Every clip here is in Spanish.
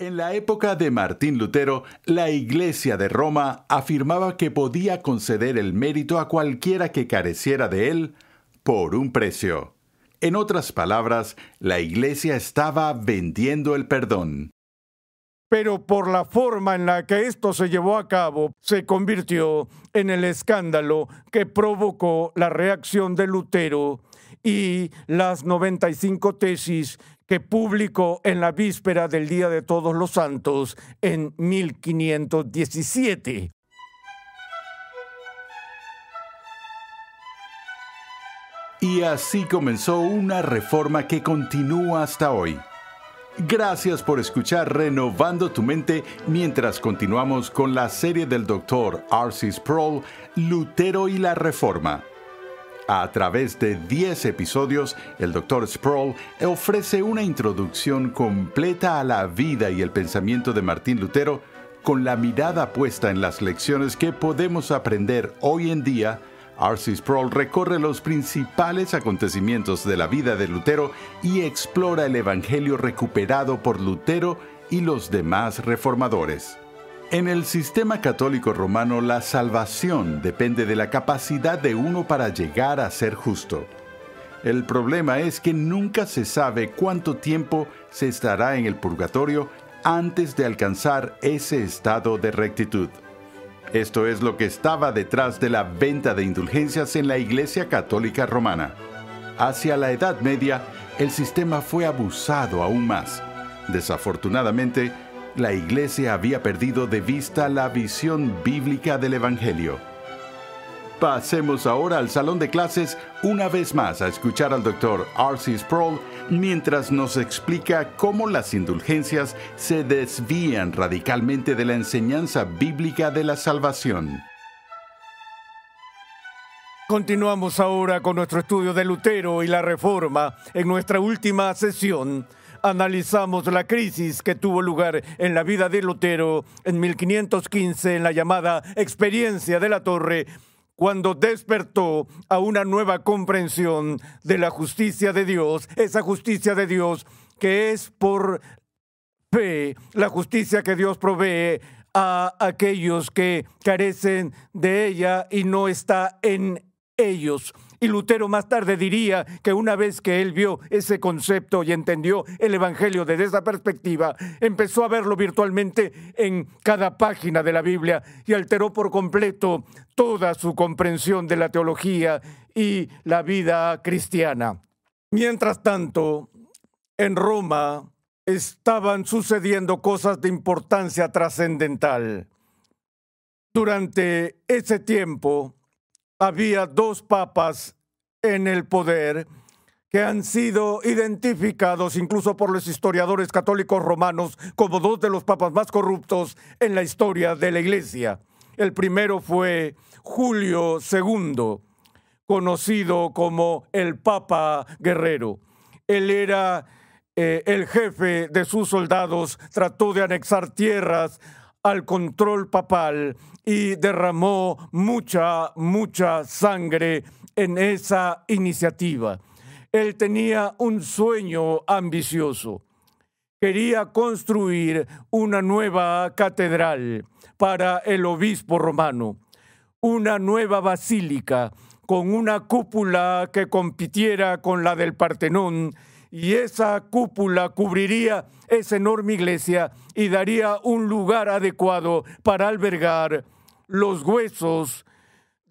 En la época de Martín Lutero, la Iglesia de Roma afirmaba que podía conceder el mérito a cualquiera que careciera de él por un precio. En otras palabras, la Iglesia estaba vendiendo el perdón. Pero por la forma en la que esto se llevó a cabo, se convirtió en el escándalo que provocó la reacción de Lutero y las 95 tesis que publicó en la víspera del Día de Todos los Santos en 1517. Y así comenzó una reforma que continúa hasta hoy. Gracias por escuchar Renovando tu Mente mientras continuamos con la serie del doctor Arcis Sproul, Lutero y la Reforma. A través de 10 episodios, el Dr. Sproul ofrece una introducción completa a la vida y el pensamiento de Martín Lutero con la mirada puesta en las lecciones que podemos aprender hoy en día R.C. Sproul recorre los principales acontecimientos de la vida de Lutero y explora el Evangelio recuperado por Lutero y los demás reformadores. En el sistema católico romano la salvación depende de la capacidad de uno para llegar a ser justo. El problema es que nunca se sabe cuánto tiempo se estará en el purgatorio antes de alcanzar ese estado de rectitud. Esto es lo que estaba detrás de la venta de indulgencias en la Iglesia Católica Romana. Hacia la Edad Media, el sistema fue abusado aún más. Desafortunadamente, la iglesia había perdido de vista la visión bíblica del Evangelio. Pasemos ahora al salón de clases una vez más a escuchar al doctor R.C. Sproul mientras nos explica cómo las indulgencias se desvían radicalmente de la enseñanza bíblica de la salvación. Continuamos ahora con nuestro estudio de Lutero y la Reforma en nuestra última sesión analizamos la crisis que tuvo lugar en la vida de lotero en 1515 en la llamada experiencia de la torre, cuando despertó a una nueva comprensión de la justicia de Dios, esa justicia de Dios que es por fe, la justicia que Dios provee a aquellos que carecen de ella y no está en ellos. Y Lutero más tarde diría que una vez que él vio ese concepto y entendió el Evangelio desde esa perspectiva, empezó a verlo virtualmente en cada página de la Biblia y alteró por completo toda su comprensión de la teología y la vida cristiana. Mientras tanto, en Roma estaban sucediendo cosas de importancia trascendental. Durante ese tiempo, había dos papas en el poder que han sido identificados incluso por los historiadores católicos romanos como dos de los papas más corruptos en la historia de la Iglesia. El primero fue Julio II, conocido como el Papa Guerrero. Él era eh, el jefe de sus soldados, trató de anexar tierras al control papal y derramó mucha, mucha sangre en esa iniciativa. Él tenía un sueño ambicioso. Quería construir una nueva catedral para el obispo romano, una nueva basílica con una cúpula que compitiera con la del Partenón y esa cúpula cubriría esa enorme iglesia y daría un lugar adecuado para albergar los huesos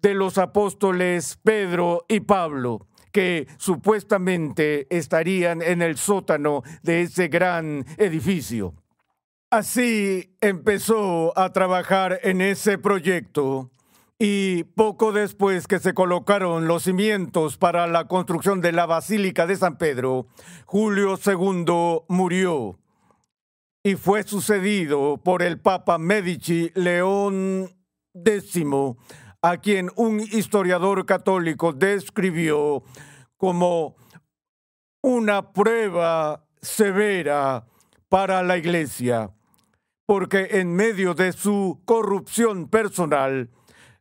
de los apóstoles Pedro y Pablo, que supuestamente estarían en el sótano de ese gran edificio. Así empezó a trabajar en ese proyecto y poco después que se colocaron los cimientos para la construcción de la Basílica de San Pedro, Julio II murió y fue sucedido por el Papa Medici León X, a quien un historiador católico describió como una prueba severa para la Iglesia, porque en medio de su corrupción personal,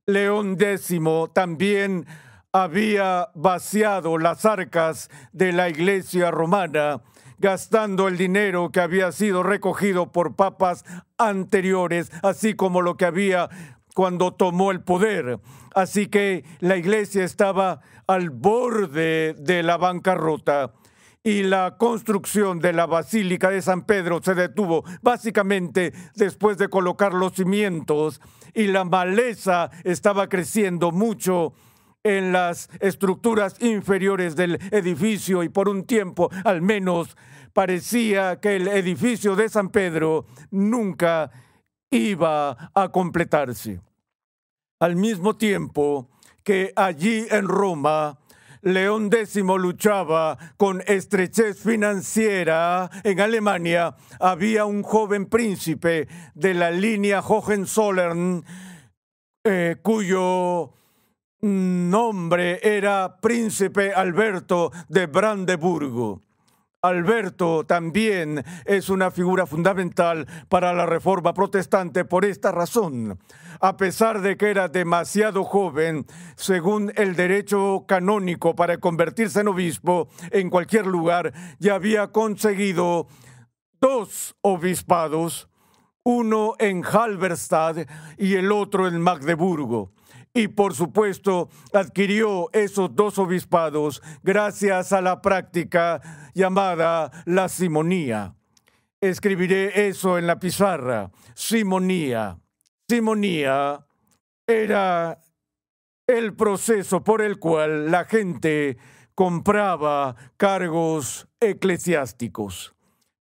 León X también había vaciado las arcas de la iglesia romana, gastando el dinero que había sido recogido por papas anteriores, así como lo que había cuando tomó el poder. Así que la iglesia estaba al borde de la bancarrota y la construcción de la Basílica de San Pedro se detuvo básicamente después de colocar los cimientos y la maleza estaba creciendo mucho en las estructuras inferiores del edificio y por un tiempo al menos parecía que el edificio de San Pedro nunca iba a completarse. Al mismo tiempo que allí en Roma León X luchaba con estrechez financiera en Alemania, había un joven príncipe de la línea Hohenzollern eh, cuyo nombre era Príncipe Alberto de Brandeburgo. Alberto también es una figura fundamental para la reforma protestante por esta razón. A pesar de que era demasiado joven, según el derecho canónico para convertirse en obispo en cualquier lugar, ya había conseguido dos obispados, uno en Halberstadt y el otro en Magdeburgo y por supuesto adquirió esos dos obispados gracias a la práctica llamada la simonía. Escribiré eso en la pizarra, simonía. Simonía era el proceso por el cual la gente compraba cargos eclesiásticos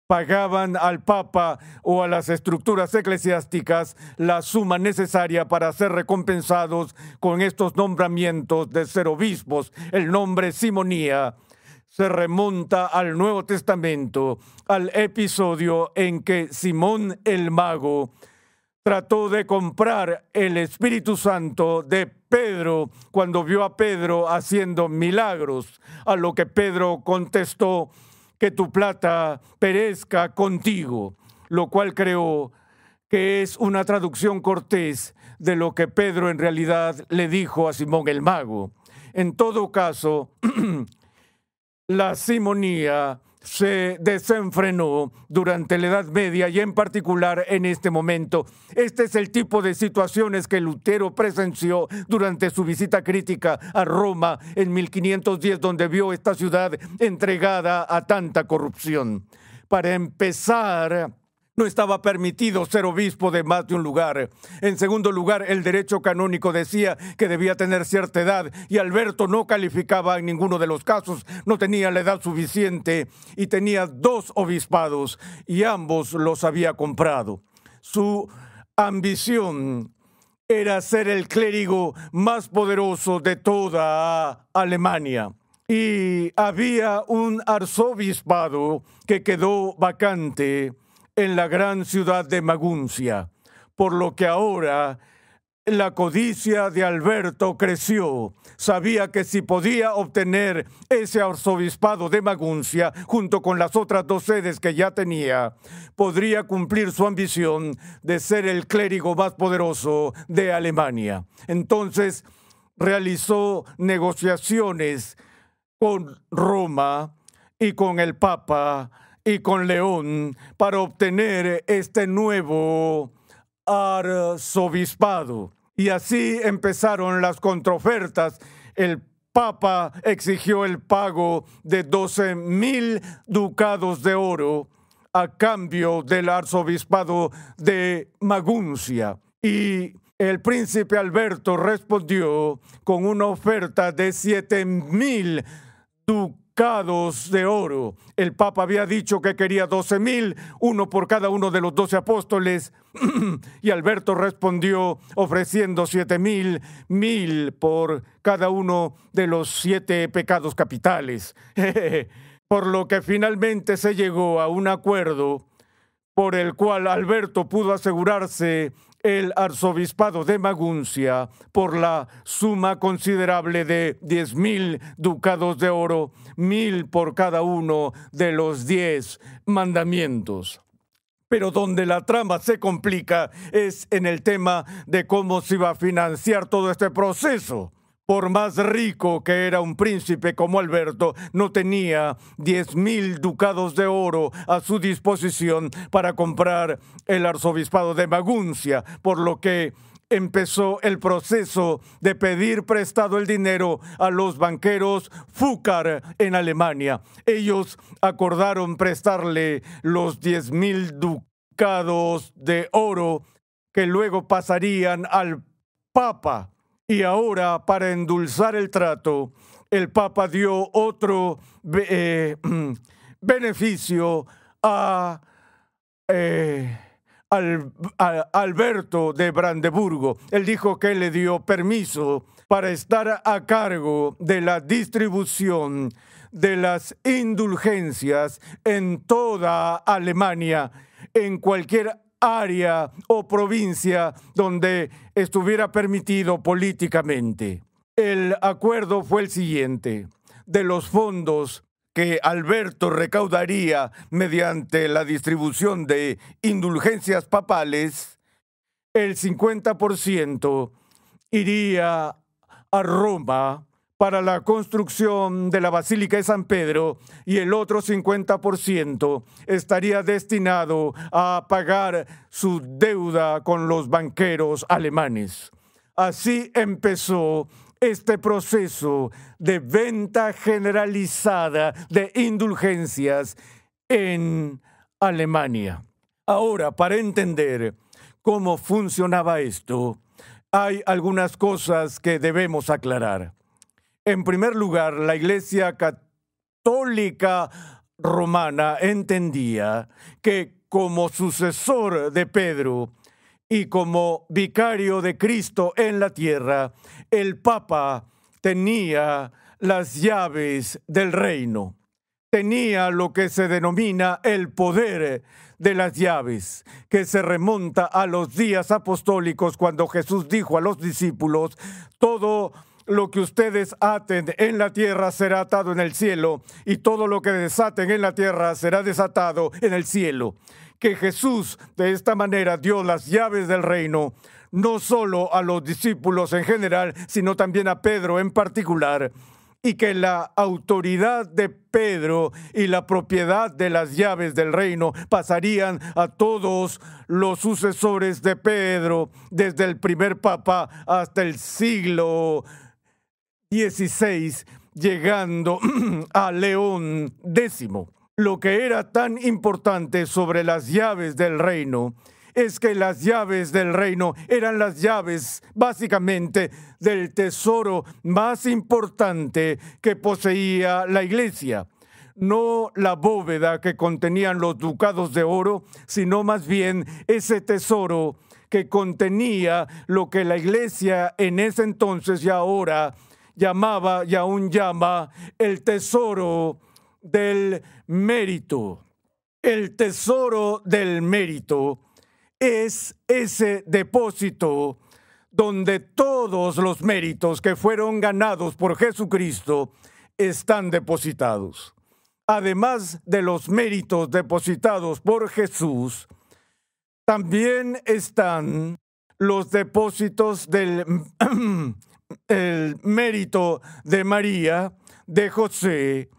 pagaban al Papa o a las estructuras eclesiásticas la suma necesaria para ser recompensados con estos nombramientos de ser obispos. El nombre Simonía se remonta al Nuevo Testamento, al episodio en que Simón el Mago trató de comprar el Espíritu Santo de Pedro cuando vio a Pedro haciendo milagros, a lo que Pedro contestó que tu plata perezca contigo, lo cual creo que es una traducción cortés de lo que Pedro en realidad le dijo a Simón el mago. En todo caso, la simonía se desenfrenó durante la Edad Media y en particular en este momento. Este es el tipo de situaciones que Lutero presenció durante su visita crítica a Roma en 1510, donde vio esta ciudad entregada a tanta corrupción. Para empezar, no estaba permitido ser obispo de más de un lugar. En segundo lugar, el derecho canónico decía que debía tener cierta edad y Alberto no calificaba en ninguno de los casos, no tenía la edad suficiente y tenía dos obispados y ambos los había comprado. Su ambición era ser el clérigo más poderoso de toda Alemania y había un arzobispado que quedó vacante en la gran ciudad de Maguncia, por lo que ahora la codicia de Alberto creció. Sabía que si podía obtener ese arzobispado de Maguncia, junto con las otras dos sedes que ya tenía, podría cumplir su ambición de ser el clérigo más poderoso de Alemania. Entonces realizó negociaciones con Roma y con el Papa y con León para obtener este nuevo arzobispado. Y así empezaron las contraofertas. El Papa exigió el pago de 12 mil ducados de oro a cambio del arzobispado de Maguncia. Y el príncipe Alberto respondió con una oferta de 7 mil ducados pecados de oro. El Papa había dicho que quería doce mil, uno por cada uno de los doce apóstoles, y Alberto respondió ofreciendo siete mil, mil por cada uno de los siete pecados capitales. por lo que finalmente se llegó a un acuerdo por el cual Alberto pudo asegurarse el arzobispado de Maguncia por la suma considerable de diez mil ducados de oro, mil por cada uno de los diez mandamientos. Pero donde la trama se complica es en el tema de cómo se va a financiar todo este proceso. Por más rico que era un príncipe como Alberto, no tenía diez mil ducados de oro a su disposición para comprar el arzobispado de Maguncia, por lo que empezó el proceso de pedir prestado el dinero a los banqueros Fúcar en Alemania. Ellos acordaron prestarle los diez mil ducados de oro que luego pasarían al Papa y ahora, para endulzar el trato, el Papa dio otro eh, beneficio eh, a, Alberto de Brandeburgo. Él dijo que le dio permiso para estar a cargo de la distribución de las indulgencias en toda Alemania, en cualquier área o provincia donde estuviera permitido políticamente. El acuerdo fue el siguiente. De los fondos que Alberto recaudaría mediante la distribución de indulgencias papales, el 50% iría a Roma para la construcción de la Basílica de San Pedro y el otro 50% estaría destinado a pagar su deuda con los banqueros alemanes. Así empezó este proceso de venta generalizada de indulgencias en Alemania. Ahora, para entender cómo funcionaba esto, hay algunas cosas que debemos aclarar. En primer lugar, la Iglesia Católica Romana entendía que como sucesor de Pedro y como vicario de Cristo en la tierra, el Papa tenía las llaves del reino tenía lo que se denomina el poder de las llaves, que se remonta a los días apostólicos cuando Jesús dijo a los discípulos, todo lo que ustedes aten en la tierra será atado en el cielo, y todo lo que desaten en la tierra será desatado en el cielo. Que Jesús de esta manera dio las llaves del reino, no solo a los discípulos en general, sino también a Pedro en particular, y que la autoridad de Pedro y la propiedad de las llaves del reino pasarían a todos los sucesores de Pedro, desde el primer papa hasta el siglo 16 llegando a León X. Lo que era tan importante sobre las llaves del reino es que las llaves del reino eran las llaves básicamente del tesoro más importante que poseía la iglesia. No la bóveda que contenían los ducados de oro, sino más bien ese tesoro que contenía lo que la iglesia en ese entonces y ahora llamaba y aún llama el tesoro del mérito. El tesoro del mérito es ese depósito donde todos los méritos que fueron ganados por Jesucristo están depositados. Además de los méritos depositados por Jesús, también están los depósitos del el mérito de María, de José,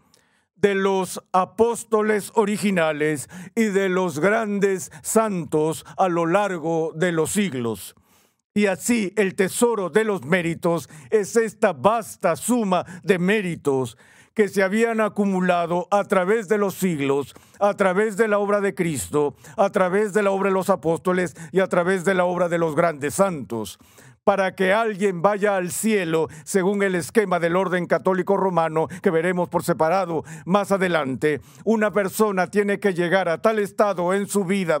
de los apóstoles originales y de los grandes santos a lo largo de los siglos. Y así el tesoro de los méritos es esta vasta suma de méritos que se habían acumulado a través de los siglos, a través de la obra de Cristo, a través de la obra de los apóstoles y a través de la obra de los grandes santos para que alguien vaya al cielo, según el esquema del orden católico romano que veremos por separado más adelante. Una persona tiene que llegar a tal estado en su vida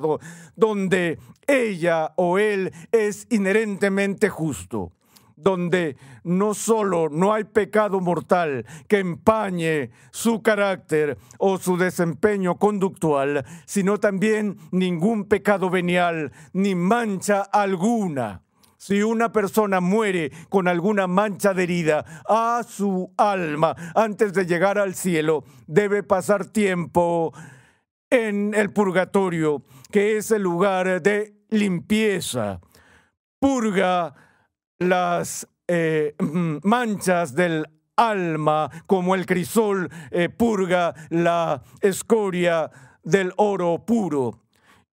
donde ella o él es inherentemente justo donde no solo no hay pecado mortal que empañe su carácter o su desempeño conductual, sino también ningún pecado venial ni mancha alguna. Si una persona muere con alguna mancha de herida a su alma antes de llegar al cielo, debe pasar tiempo en el purgatorio, que es el lugar de limpieza. Purga las eh, manchas del alma como el crisol eh, purga la escoria del oro puro.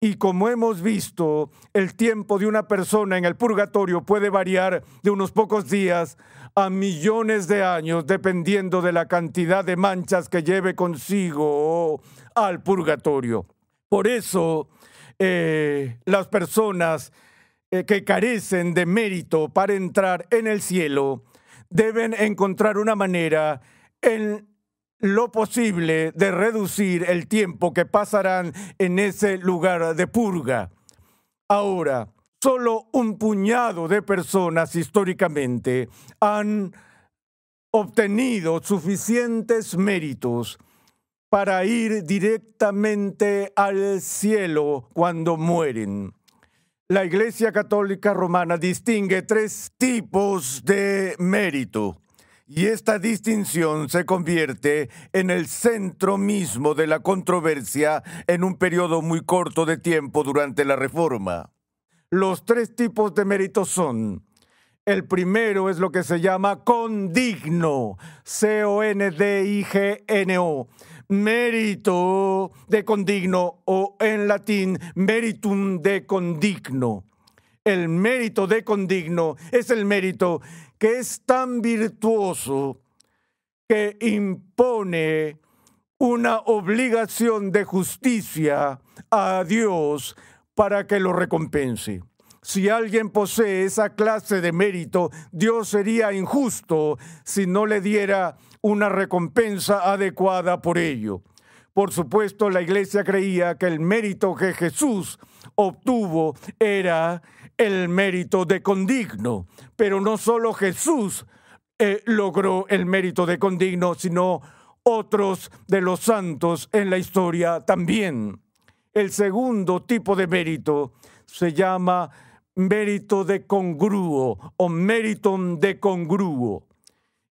Y como hemos visto, el tiempo de una persona en el purgatorio puede variar de unos pocos días a millones de años, dependiendo de la cantidad de manchas que lleve consigo al purgatorio. Por eso, eh, las personas eh, que carecen de mérito para entrar en el cielo deben encontrar una manera en lo posible de reducir el tiempo que pasarán en ese lugar de purga. Ahora, solo un puñado de personas históricamente han obtenido suficientes méritos para ir directamente al cielo cuando mueren. La Iglesia Católica Romana distingue tres tipos de mérito. Y esta distinción se convierte en el centro mismo de la controversia en un periodo muy corto de tiempo durante la Reforma. Los tres tipos de méritos son el primero es lo que se llama condigno, C-O-N-D-I-G-N-O. Mérito de condigno o en latín meritum de condigno. El mérito de condigno es el mérito que es tan virtuoso que impone una obligación de justicia a Dios para que lo recompense. Si alguien posee esa clase de mérito, Dios sería injusto si no le diera una recompensa adecuada por ello. Por supuesto, la iglesia creía que el mérito que Jesús obtuvo era el mérito de condigno. Pero no solo Jesús eh, logró el mérito de condigno, sino otros de los santos en la historia también. El segundo tipo de mérito se llama mérito de congruo o mérito de congruo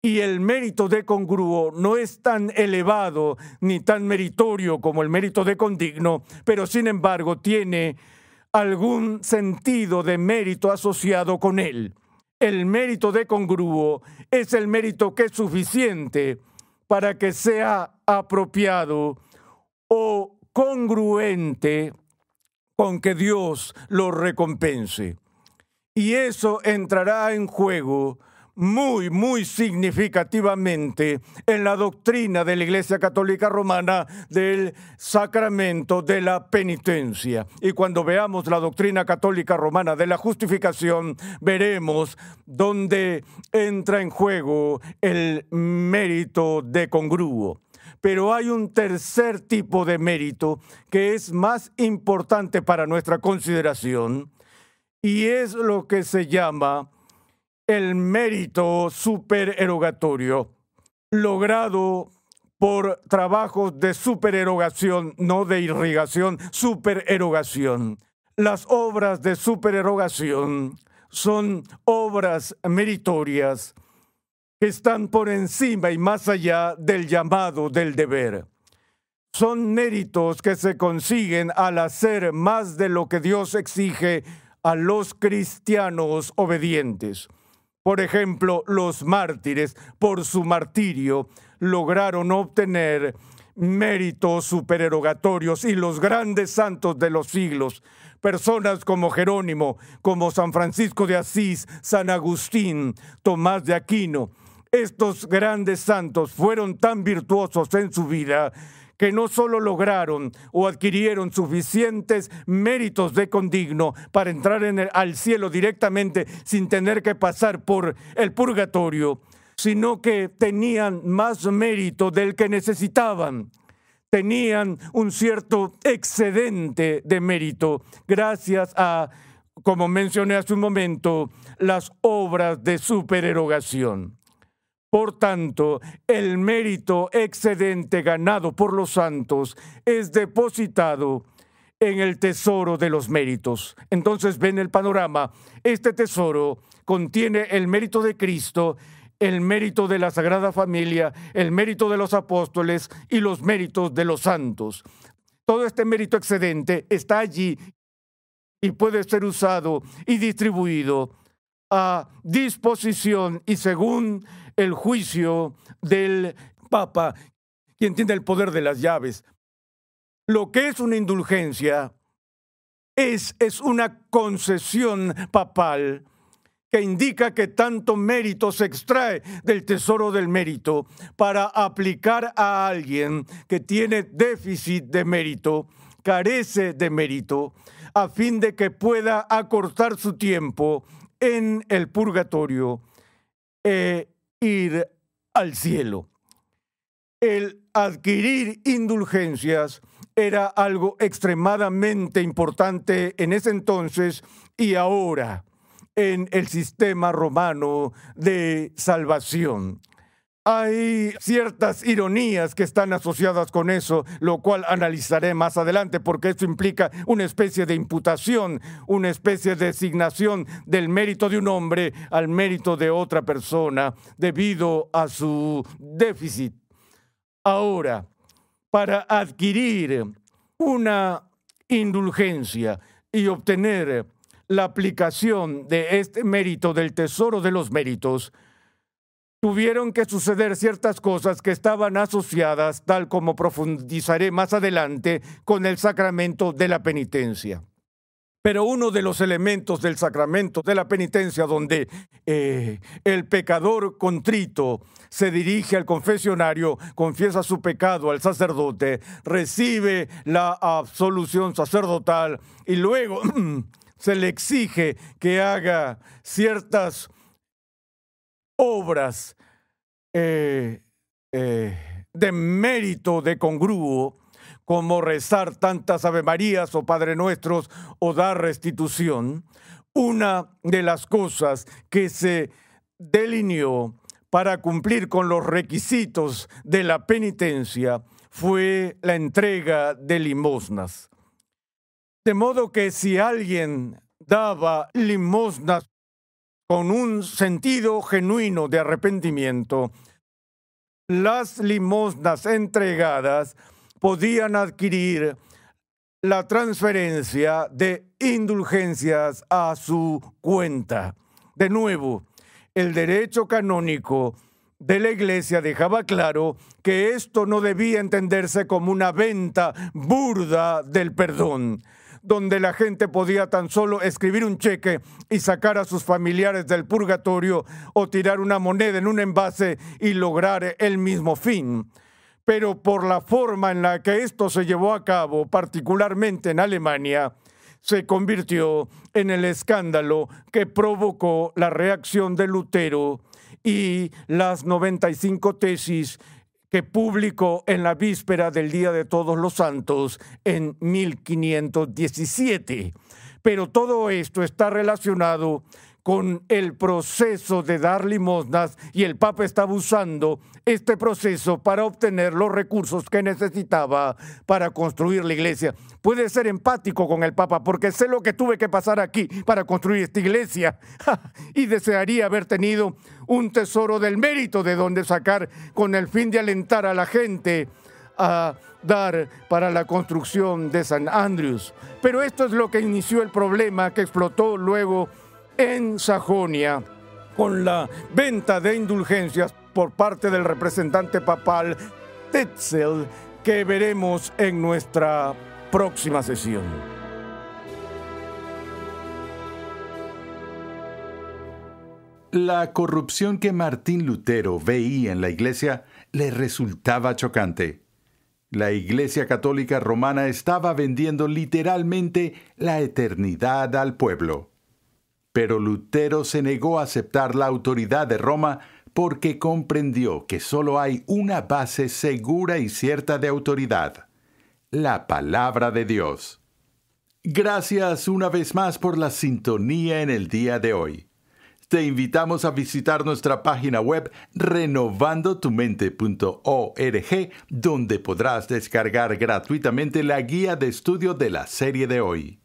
y el mérito de congruo no es tan elevado ni tan meritorio como el mérito de condigno, pero sin embargo tiene algún sentido de mérito asociado con él. El mérito de congruo es el mérito que es suficiente para que sea apropiado o congruente con que Dios lo recompense. Y eso entrará en juego muy, muy significativamente en la doctrina de la Iglesia Católica Romana del sacramento de la penitencia. Y cuando veamos la doctrina católica romana de la justificación, veremos dónde entra en juego el mérito de congruo pero hay un tercer tipo de mérito que es más importante para nuestra consideración y es lo que se llama el mérito supererogatorio logrado por trabajos de supererogación, no de irrigación, supererogación. Las obras de supererogación son obras meritorias que están por encima y más allá del llamado del deber. Son méritos que se consiguen al hacer más de lo que Dios exige a los cristianos obedientes. Por ejemplo, los mártires, por su martirio, lograron obtener méritos supererogatorios y los grandes santos de los siglos, personas como Jerónimo, como San Francisco de Asís, San Agustín, Tomás de Aquino. Estos grandes santos fueron tan virtuosos en su vida que no solo lograron o adquirieron suficientes méritos de condigno para entrar en al cielo directamente sin tener que pasar por el purgatorio, sino que tenían más mérito del que necesitaban tenían un cierto excedente de mérito gracias a, como mencioné hace un momento, las obras de supererogación. Por tanto, el mérito excedente ganado por los santos es depositado en el tesoro de los méritos. Entonces ven el panorama. Este tesoro contiene el mérito de Cristo, el mérito de la Sagrada Familia, el mérito de los apóstoles y los méritos de los santos. Todo este mérito excedente está allí y puede ser usado y distribuido a disposición y según el juicio del Papa, quien tiene el poder de las llaves. Lo que es una indulgencia es, es una concesión papal que indica que tanto mérito se extrae del tesoro del mérito para aplicar a alguien que tiene déficit de mérito, carece de mérito, a fin de que pueda acortar su tiempo en el purgatorio eh, ir al cielo. El adquirir indulgencias era algo extremadamente importante en ese entonces y ahora en el sistema romano de salvación. Hay ciertas ironías que están asociadas con eso, lo cual analizaré más adelante porque esto implica una especie de imputación, una especie de designación del mérito de un hombre al mérito de otra persona debido a su déficit. Ahora, para adquirir una indulgencia y obtener la aplicación de este mérito del tesoro de los méritos, tuvieron que suceder ciertas cosas que estaban asociadas, tal como profundizaré más adelante, con el sacramento de la penitencia. Pero uno de los elementos del sacramento de la penitencia, donde eh, el pecador contrito se dirige al confesionario, confiesa su pecado al sacerdote, recibe la absolución sacerdotal y luego se le exige que haga ciertas obras eh, eh, de mérito, de congruo, como rezar tantas Ave Marías o oh Padre Nuestros o dar restitución, una de las cosas que se delineó para cumplir con los requisitos de la penitencia fue la entrega de limosnas. De modo que si alguien daba limosnas con un sentido genuino de arrepentimiento, las limosnas entregadas podían adquirir la transferencia de indulgencias a su cuenta. De nuevo, el derecho canónico de la iglesia dejaba claro que esto no debía entenderse como una venta burda del perdón donde la gente podía tan solo escribir un cheque y sacar a sus familiares del purgatorio o tirar una moneda en un envase y lograr el mismo fin. Pero por la forma en la que esto se llevó a cabo, particularmente en Alemania, se convirtió en el escándalo que provocó la reacción de Lutero y las 95 tesis que publicó en la víspera del Día de Todos los Santos en 1517. Pero todo esto está relacionado con el proceso de dar limosnas y el Papa estaba usando este proceso para obtener los recursos que necesitaba para construir la iglesia. Puede ser empático con el Papa porque sé lo que tuve que pasar aquí para construir esta iglesia y desearía haber tenido un tesoro del mérito de donde sacar con el fin de alentar a la gente a dar para la construcción de San Andrews. Pero esto es lo que inició el problema que explotó luego en Sajonia, con la venta de indulgencias por parte del representante papal Tetzel, que veremos en nuestra próxima sesión. La corrupción que Martín Lutero veía en la Iglesia le resultaba chocante. La Iglesia Católica Romana estaba vendiendo literalmente la eternidad al pueblo. Pero Lutero se negó a aceptar la autoridad de Roma porque comprendió que solo hay una base segura y cierta de autoridad, la palabra de Dios. Gracias una vez más por la sintonía en el día de hoy. Te invitamos a visitar nuestra página web renovandotumente.org, donde podrás descargar gratuitamente la guía de estudio de la serie de hoy.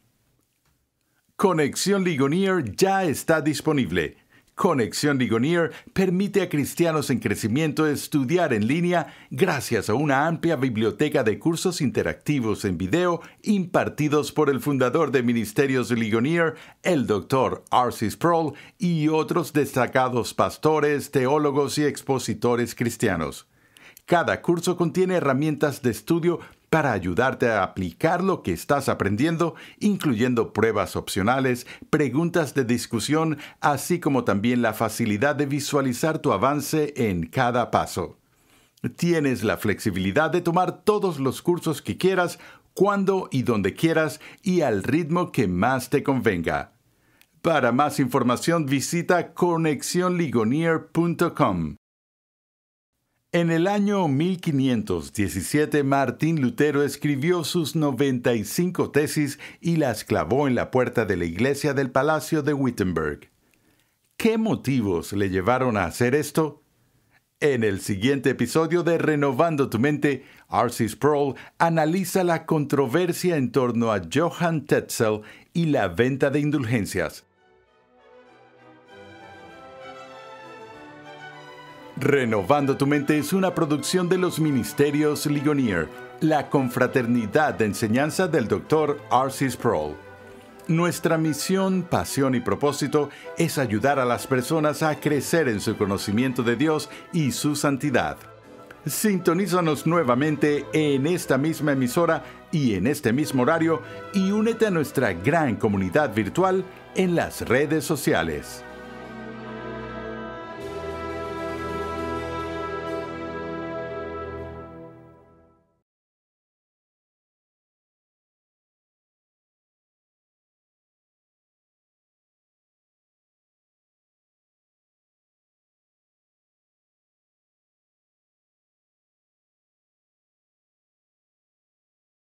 Conexión Ligonier ya está disponible. Conexión Ligonier permite a cristianos en crecimiento estudiar en línea gracias a una amplia biblioteca de cursos interactivos en video impartidos por el fundador de Ministerios Ligonier, el doctor Arcis Sproul y otros destacados pastores, teólogos y expositores cristianos. Cada curso contiene herramientas de estudio para ayudarte a aplicar lo que estás aprendiendo, incluyendo pruebas opcionales, preguntas de discusión, así como también la facilidad de visualizar tu avance en cada paso. Tienes la flexibilidad de tomar todos los cursos que quieras, cuando y donde quieras y al ritmo que más te convenga. Para más información visita conexionligonier.com. En el año 1517 Martín Lutero escribió sus 95 tesis y las clavó en la puerta de la iglesia del Palacio de Wittenberg. ¿Qué motivos le llevaron a hacer esto? En el siguiente episodio de Renovando tu Mente, Arcis Sproul analiza la controversia en torno a Johann Tetzel y la venta de indulgencias. Renovando tu mente es una producción de los Ministerios Ligonier, la confraternidad de enseñanza del Dr. Arcis Sproul. Nuestra misión, pasión y propósito es ayudar a las personas a crecer en su conocimiento de Dios y su santidad. Sintonízanos nuevamente en esta misma emisora y en este mismo horario y únete a nuestra gran comunidad virtual en las redes sociales.